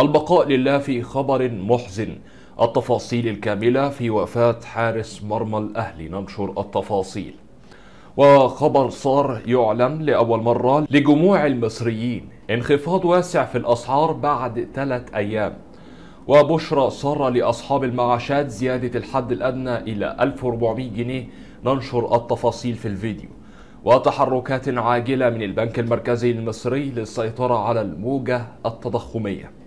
البقاء لله في خبر محزن التفاصيل الكاملة في وفاة حارس مرمى الأهلي ننشر التفاصيل وخبر صار يعلن لأول مرة لجموع المصريين انخفاض واسع في الأسعار بعد ثلاث أيام وبشرى سارة لأصحاب المعاشات زيادة الحد الأدنى إلى 1400 جنيه ننشر التفاصيل في الفيديو وتحركات عاجلة من البنك المركزي المصري للسيطرة على الموجة التضخمية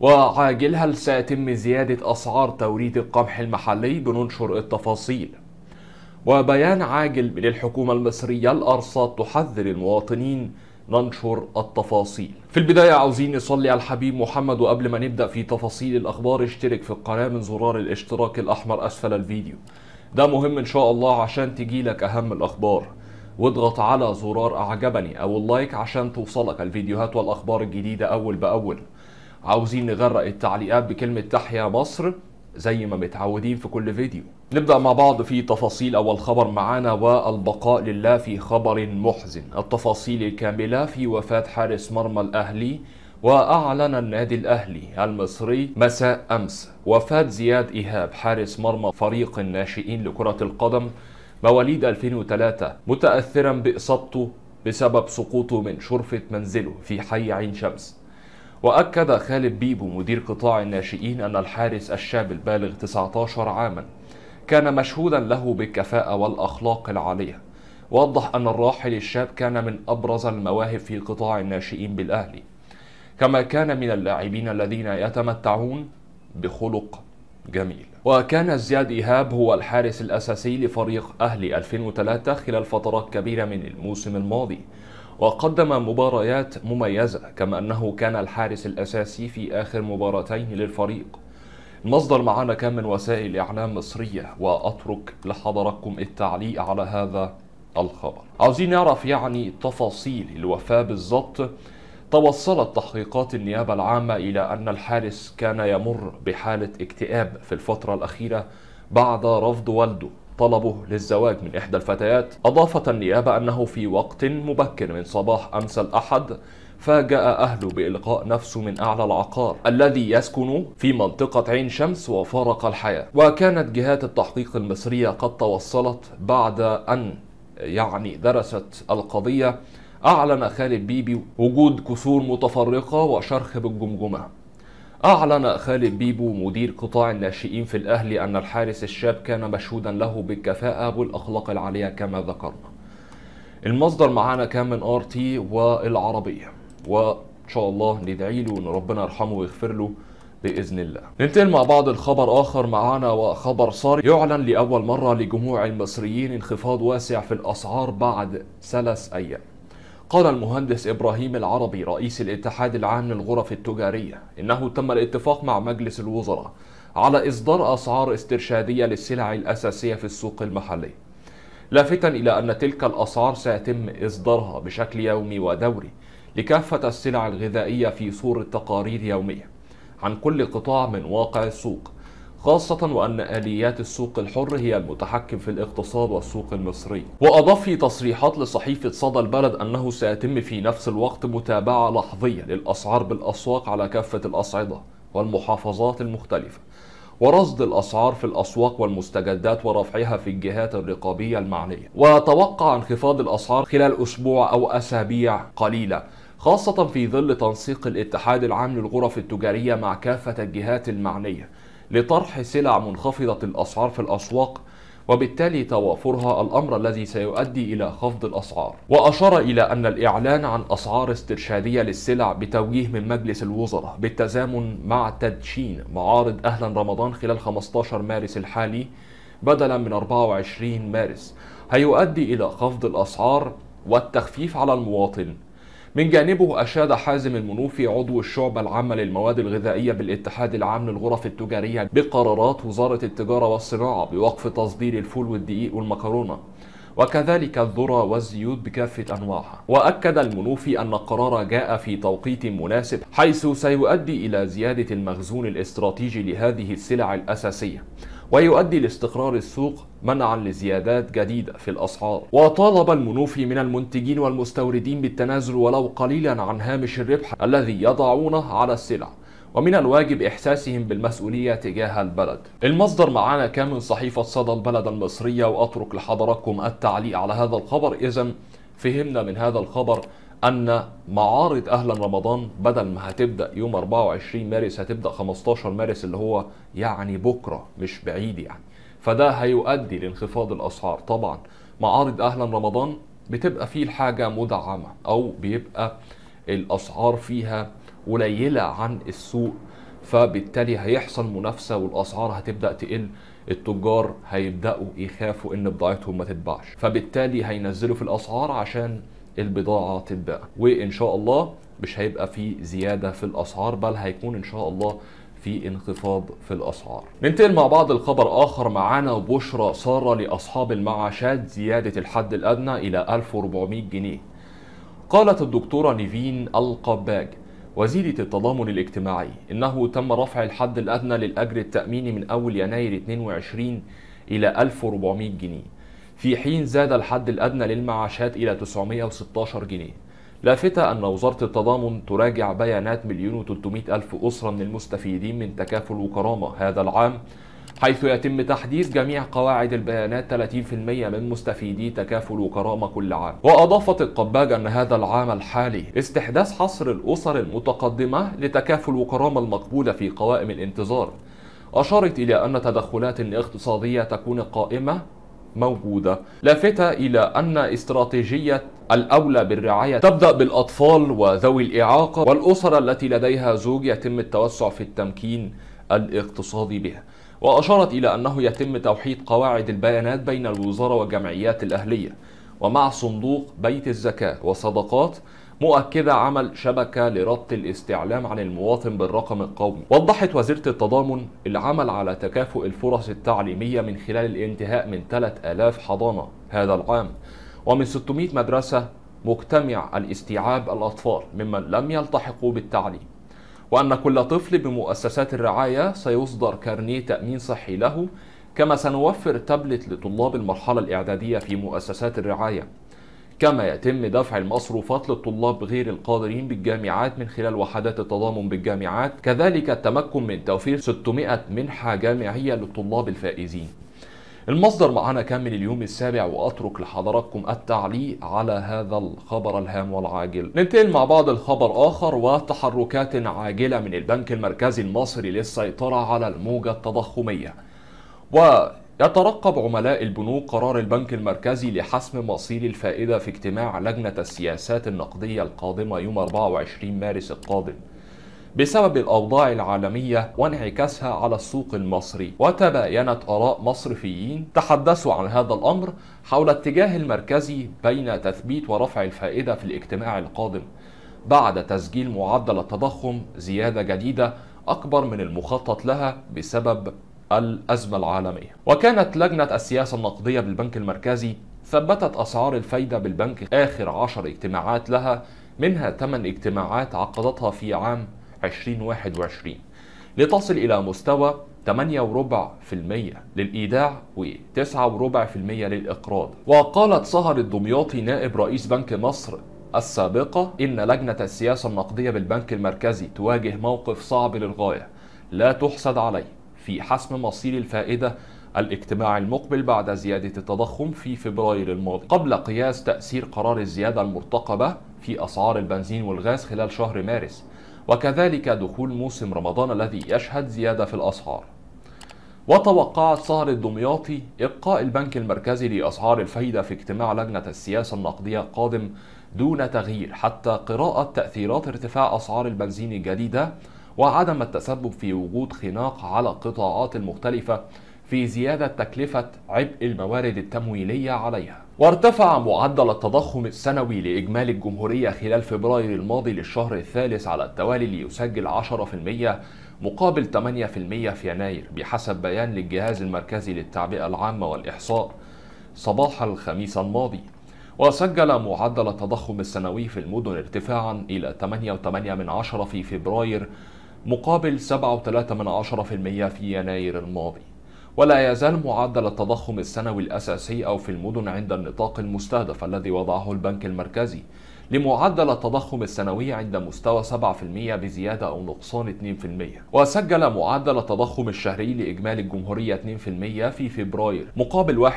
وعاجلها سيتم زيادة أسعار توريد القمح المحلي بننشر التفاصيل وبيان عاجل من الحكومة المصرية الأرصاد تحذر المواطنين ننشر التفاصيل في البداية عاوزين نصلي على الحبيب محمد وقبل ما نبدأ في تفاصيل الأخبار اشترك في القناة من زرار الاشتراك الأحمر أسفل الفيديو ده مهم إن شاء الله عشان تجيلك أهم الأخبار واضغط على زرار أعجبني أو اللايك عشان توصلك الفيديوهات والأخبار الجديدة أول بأول عاوزين نغرق التعليقات بكلمة تحيا مصر زي ما متعودين في كل فيديو نبدأ مع بعض في تفاصيل أول خبر معانا والبقاء لله في خبر محزن التفاصيل الكاملة في وفاة حارس مرمى الأهلي وأعلن النادي الأهلي المصري مساء أمس وفاة زياد إيهاب حارس مرمى فريق الناشئين لكرة القدم مواليد 2003 متأثرا بإصابته بسبب سقوطه من شرفة منزله في حي عين شمس وأكد خالد بيبو مدير قطاع الناشئين أن الحارس الشاب البالغ 19 عاما كان مشهودا له بالكفاءة والأخلاق العالية وضح أن الراحل الشاب كان من أبرز المواهب في قطاع الناشئين بالأهلي كما كان من اللاعبين الذين يتمتعون بخلق جميل وكان زياد إيهاب هو الحارس الأساسي لفريق أهلي 2003 خلال فترات كبيرة من الموسم الماضي وقدم مباريات مميزة كما أنه كان الحارس الأساسي في آخر مباراتين للفريق المصدر معنا كان من وسائل إعلام مصرية وأترك لحضراتكم التعليق على هذا الخبر عاوزين نعرف يعني تفاصيل الوفاة بالظبط توصلت تحقيقات النيابة العامة إلى أن الحارس كان يمر بحالة اكتئاب في الفترة الأخيرة بعد رفض والده طلبه للزواج من إحدى الفتيات أضافت النيابة أنه في وقت مبكر من صباح أمس الأحد فاجأ أهله بإلقاء نفسه من أعلى العقار الذي يسكن في منطقة عين شمس وفارق الحياة وكانت جهات التحقيق المصرية قد توصلت بعد أن يعني درست القضية أعلن خالد بيبي وجود كسور متفرقة وشرخ بالجمجمة أعلن خالد بيبو مدير قطاع الناشئين في الأهلي أن الحارس الشاب كان مشهودا له بالكفاءة والأخلاق العالية كما ذكرنا المصدر معانا كان من ار تي والعربية وإن شاء الله ندعي له أن ربنا يرحمه ويغفر له باذن الله. ننتقل مع بعض الخبر اخر معانا وخبر صار يعلن لاول مره لجموع المصريين انخفاض واسع في الاسعار بعد ثلاث ايام. قال المهندس إبراهيم العربي رئيس الاتحاد العام للغرف التجارية إنه تم الاتفاق مع مجلس الوزراء على إصدار أسعار استرشادية للسلع الأساسية في السوق المحلي لافتا إلى أن تلك الأسعار سيتم إصدارها بشكل يومي ودوري لكافة السلع الغذائية في صورة تقارير يومية عن كل قطاع من واقع السوق خاصة وأن آليات السوق الحر هي المتحكم في الاقتصاد والسوق المصري وأضاف في تصريحات لصحيفة صدى البلد أنه سيتم في نفس الوقت متابعة لحظية للأسعار بالأسواق على كافة الأصعدة والمحافظات المختلفة ورصد الأسعار في الأسواق والمستجدات ورفعها في الجهات الرقابية المعنية وتوقع انخفاض الأسعار خلال أسبوع أو أسابيع قليلة خاصة في ظل تنسيق الاتحاد العام للغرف التجارية مع كافة الجهات المعنية لطرح سلع منخفضة الأسعار في الأسواق وبالتالي توافرها الأمر الذي سيؤدي إلى خفض الأسعار وأشار إلى أن الإعلان عن أسعار استرشادية للسلع بتوجيه من مجلس الوزراء بالتزامن مع تدشين معارض أهلا رمضان خلال 15 مارس الحالي بدلا من 24 مارس هيؤدي إلى خفض الأسعار والتخفيف على المواطن من جانبه أشاد حازم المنوفي عضو الشعبة العامة للمواد الغذائية بالاتحاد العام للغرف التجارية بقرارات وزارة التجارة والصناعة بوقف تصدير الفول والدقيق والمكرونة وكذلك الذرة والزيوت بكافة أنواعها وأكد المنوفي أن القرار جاء في توقيت مناسب حيث سيؤدي إلى زيادة المخزون الاستراتيجي لهذه السلع الأساسية ويؤدي لاستقرار السوق منعا لزيادات جديدة في الأسعار وطالب المنوفي من المنتجين والمستوردين بالتنازل ولو قليلا عن هامش الربح الذي يضعونه على السلع ومن الواجب إحساسهم بالمسؤولية تجاه البلد المصدر معانا كان من صحيفة صدى البلد المصرية وأترك لحضراتكم التعليق على هذا الخبر إذا فهمنا من هذا الخبر ان معارض اهلا رمضان بدل ما هتبدا يوم 24 مارس هتبدا 15 مارس اللي هو يعني بكره مش بعيد يعني فده هيؤدي لانخفاض الاسعار طبعا معارض اهلا رمضان بتبقى فيه الحاجه مدعمه او بيبقى الاسعار فيها قليله عن السوق فبالتالي هيحصل منافسه والاسعار هتبدا تقل التجار هيبداوا يخافوا ان بضاعتهم ما تتباعش فبالتالي هينزلوا في الاسعار عشان البضاعه تتباع وان شاء الله مش هيبقى في زياده في الاسعار بل هيكون ان شاء الله في انخفاض في الاسعار. ننتقل مع بعض لخبر اخر معانا بشرى ساره لاصحاب المعاشات زياده الحد الادنى الى 1400 جنيه. قالت الدكتوره نيفين القباج وزيرة التضامن الاجتماعي انه تم رفع الحد الادنى للاجر التاميني من اول يناير 22 الى 1400 جنيه في حين زاد الحد الأدنى للمعاشات إلى 916 جنيه لافتة أن وزارة التضامن تراجع بيانات مليون وتلتمائة ألف أسرة من المستفيدين من تكافل وكرامة هذا العام حيث يتم تحديث جميع قواعد البيانات 30% من مستفيدي تكافل وكرامة كل عام وأضافت القباج أن هذا العام الحالي استحداث حصر الأسر المتقدمة لتكافل وكرامة المقبولة في قوائم الانتظار أشارت إلى أن تدخلات اقتصادية تكون قائمة موجودة لافتة إلى أن استراتيجية الأولى بالرعاية تبدأ بالأطفال وذوي الإعاقة والأسر التي لديها زوج يتم التوسع في التمكين الاقتصادي بها وأشارت إلى أنه يتم توحيد قواعد البيانات بين الوزارة والجمعيات الأهلية ومع صندوق بيت الزكاة وصدقات مؤكدة عمل شبكة لربط الاستعلام عن المواطن بالرقم القومي وضحت وزيرة التضامن العمل على تكافؤ الفرص التعليمية من خلال الانتهاء من 3000 حضانة هذا العام ومن 600 مدرسة مجتمع الاستيعاب الأطفال ممن لم يلتحقوا بالتعليم وأن كل طفل بمؤسسات الرعاية سيصدر كارنيه تأمين صحي له كما سنوفر تابلت لطلاب المرحلة الإعدادية في مؤسسات الرعاية كما يتم دفع المصروفات للطلاب غير القادرين بالجامعات من خلال وحدات التضامن بالجامعات كذلك التمكن من توفير 600 منحة جامعية للطلاب الفائزين المصدر معنا كامل اليوم السابع وأترك لحضراتكم التعليق على هذا الخبر الهام والعاجل ننتقل مع بعض الخبر آخر وتحركات عاجلة من البنك المركزي المصري للسيطرة على الموجة التضخمية و يترقب عملاء البنوك قرار البنك المركزي لحسم مصير الفائدة في اجتماع لجنة السياسات النقدية القادمة يوم 24 مارس القادم بسبب الأوضاع العالمية وانعكاسها على السوق المصري وتباينت آراء مصرفيين تحدثوا عن هذا الأمر حول اتجاه المركزي بين تثبيت ورفع الفائدة في الاجتماع القادم بعد تسجيل معدل التضخم زيادة جديدة أكبر من المخطط لها بسبب الأزمة العالمية وكانت لجنة السياسة النقدية بالبنك المركزي ثبتت أسعار الفايدة بالبنك آخر عشر اجتماعات لها منها 8 اجتماعات عقدتها في عام 2021 لتصل إلى مستوى 8.4% للإيداع و9.4% للإقراض وقالت سهر الدمياطي نائب رئيس بنك مصر السابقة إن لجنة السياسة النقدية بالبنك المركزي تواجه موقف صعب للغاية لا تحسد عليه في حسم مصير الفائدة الاجتماع المقبل بعد زيادة التضخم في فبراير الماضي قبل قياس تأثير قرار الزيادة المرتقبة في أسعار البنزين والغاز خلال شهر مارس وكذلك دخول موسم رمضان الذي يشهد زيادة في الأسعار وتوقعت سهر الدمياطي إبقاء البنك المركزي لأسعار الفايدة في اجتماع لجنة السياسة النقدية القادم دون تغيير حتى قراءة تأثيرات ارتفاع أسعار البنزين الجديدة وعدم التسبب في وجود خناق على القطاعات المختلفة في زيادة تكلفة عبء الموارد التمويلية عليها وارتفع معدل التضخم السنوي لإجمالي الجمهورية خلال فبراير الماضي للشهر الثالث على التوالي ليسجل 10% مقابل 8% في يناير بحسب بيان للجهاز المركزي للتعبئة العامة والإحصاء صباح الخميس الماضي وسجل معدل التضخم السنوي في المدن ارتفاعا إلى 8.8 في فبراير مقابل 7.3% في يناير الماضي ولا يزال معدل التضخم السنوي الأساسي أو في المدن عند النطاق المستهدف الذي وضعه البنك المركزي لمعدل التضخم السنوي عند مستوى 7% بزيادة أو نقصان 2% وسجل معدل التضخم الشهري لإجمالي الجمهورية 2% في فبراير مقابل 1%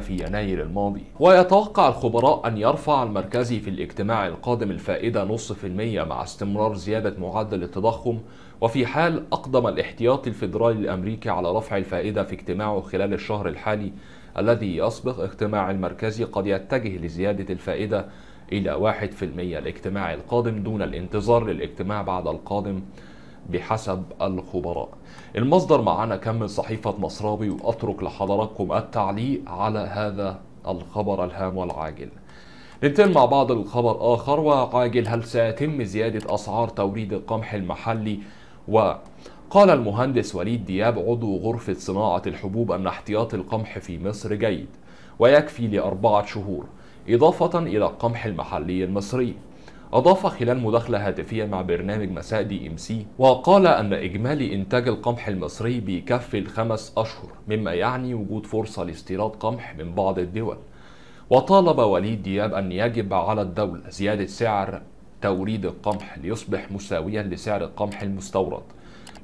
في يناير الماضي ويتوقع الخبراء أن يرفع المركزي في الاجتماع القادم الفائدة نصف في المية مع استمرار زيادة معدل التضخم وفي حال أقدم الاحتياطي الفيدرالي الأمريكي على رفع الفائدة في اجتماعه خلال الشهر الحالي الذي يسبق اجتماع المركزي قد يتجه لزيادة الفائدة إلى 1% الاجتماع القادم دون الانتظار للاجتماع بعد القادم بحسب الخبراء المصدر معنا من صحيفة مصراوي وأترك لحضراتكم التعليق على هذا الخبر الهام والعاجل ننتقل مع بعض الخبر آخر وعاجل هل سيتم زيادة أسعار توريد القمح المحلي و قال المهندس وليد دياب عضو غرفة صناعة الحبوب أن احتياط القمح في مصر جيد ويكفي لأربعة شهور إضافة إلى القمح المحلي المصري أضاف خلال مداخلة هاتفية مع برنامج مساء دي إم سي وقال أن إجمالي إنتاج القمح المصري بيكفي الخمس أشهر مما يعني وجود فرصة لاستيراد قمح من بعض الدول وطالب وليد دياب أن يجب على الدولة زيادة سعر توريد القمح ليصبح مساويا لسعر القمح المستورد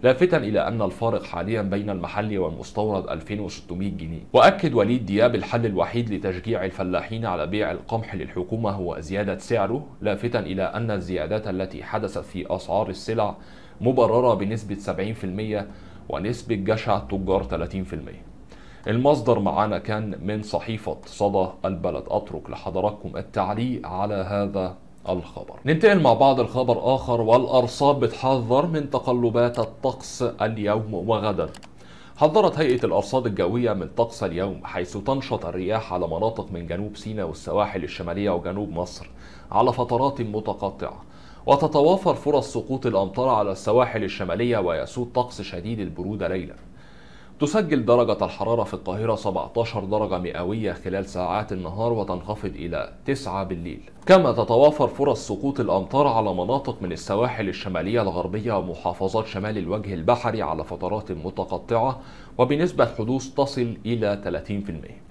لافتا إلى أن الفارق حاليا بين المحلي والمستورد 2600 جنيه وأكد وليد دياب الحل الوحيد لتشجيع الفلاحين على بيع القمح للحكومة هو زيادة سعره لافتا إلى أن الزيادات التي حدثت في أسعار السلع مبررة بنسبة 70% ونسبة جشع التجار 30% المصدر معانا كان من صحيفة صدى البلد أترك لحضراتكم التعليق على هذا الخبر ننتقل مع بعض الخبر آخر والأرصاد بتحذر من تقلبات الطقس اليوم وغدا حذرت هيئة الأرصاد الجوية من طقس اليوم حيث تنشط الرياح على مناطق من جنوب سيناء والسواحل الشمالية وجنوب مصر على فترات متقطعة وتتوافر فرص سقوط الأمطار على السواحل الشمالية ويسود طقس شديد البرودة ليلاً تسجل درجة الحرارة في القاهرة 17 درجة مئوية خلال ساعات النهار وتنخفض إلى 9 بالليل كما تتوافر فرص سقوط الأمطار على مناطق من السواحل الشمالية الغربية ومحافظات شمال الوجه البحري على فترات متقطعة وبنسبة حدوث تصل إلى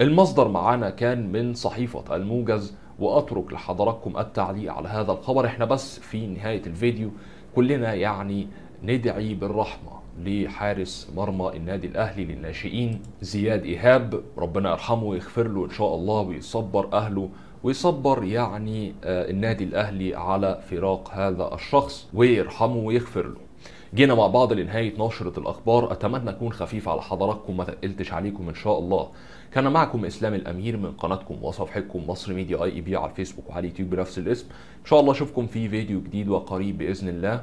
30% المصدر معانا كان من صحيفة الموجز وأترك لحضراتكم التعليق على هذا الخبر احنا بس في نهاية الفيديو كلنا يعني ندعي بالرحمة لحارس مرمى النادي الاهلي للناشئين زياد ايهاب ربنا يرحمه ويغفر له ان شاء الله ويصبر اهله ويصبر يعني آه، النادي الاهلي على فراق هذا الشخص ويرحمه ويغفر له جينا مع بعض لنهاية نشرة الأخبار أتمنى أكون خفيف على حضراتكم ما تقلتش عليكم إن شاء الله كان معكم إسلام الأمير من قناتكم وصفحتكم مصر ميديا أي إي بي على الفيسبوك وعلى اليوتيوب بنفس الاسم إن شاء الله أشوفكم في فيديو جديد وقريب بإذن الله